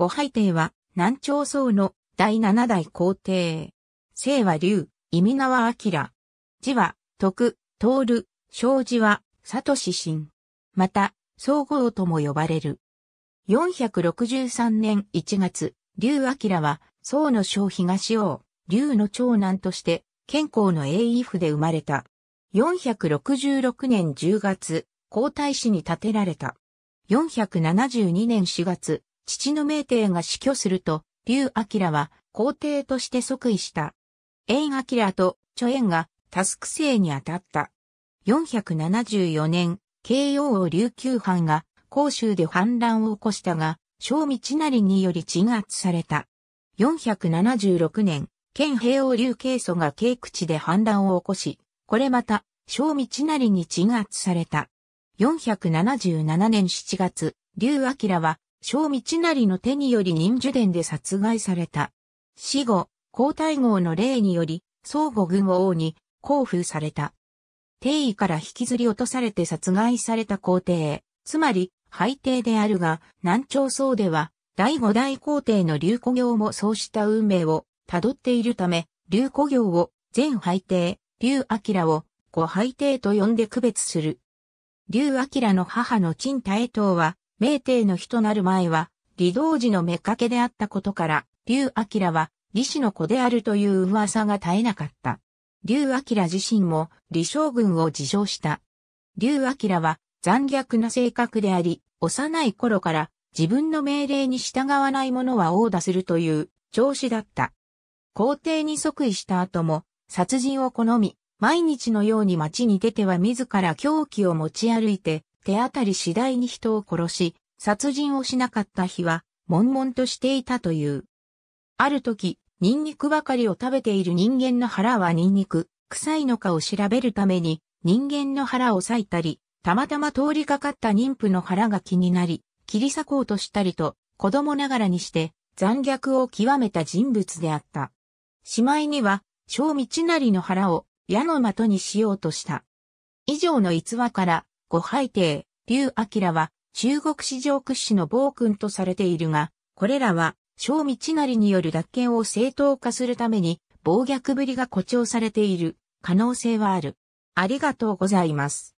五拝帝は、南朝宋の第七代皇帝。姓は龍、意味名は明。字は、徳、徹、正字は、佐藤志信。また、総合とも呼ばれる。463年1月、龍明は、宋の小東王、龍の長男として、健康の英威府で生まれた。466年10月、皇太子に建てられた。472年4月、父の名帝が死去すると、劉明は皇帝として即位した。縁明と著縁がタスク制に当たった。474年、慶応を琉球藩が甲州で反乱を起こしたが、正道成により鎮圧された。476年、県平王琉慶祖が慶口で反乱を起こし、これまた、正道成に鎮圧された。477年7月、劉明は小道成の手により忍樹伝で殺害された。死後、皇太后の霊により、相互軍王に交付された。帝位から引きずり落とされて殺害された皇帝、つまり、廃帝であるが、南朝宋では、第五代皇帝の竜古行もそうした運命を辿っているため、竜古行を前廃帝、竜明を後廃帝と呼んで区別する。竜明の母の陳太江は、明帝の日となる前は、李道寺の目掛けであったことから、劉明は李氏の子であるという噂が絶えなかった。劉明自身も李将軍を自称した。劉明は残虐な性格であり、幼い頃から自分の命令に従わない者は殴打するという調子だった。皇帝に即位した後も殺人を好み、毎日のように街に出ては自ら凶器を持ち歩いて手当たり次第に人を殺し、殺人をしなかった日は、悶々としていたという。ある時、ニンニクばかりを食べている人間の腹はニンニク、臭いのかを調べるために、人間の腹を裂いたり、たまたま通りかかった妊婦の腹が気になり、切り裂こうとしたりと、子供ながらにして、残虐を極めた人物であった。しまいには、小道なりの腹を矢の的にしようとした。以上の逸話から、ご拝帝、劉明は中国史上屈指の暴君とされているが、これらは、小道成による脱権を正当化するために、暴虐ぶりが誇張されている可能性はある。ありがとうございます。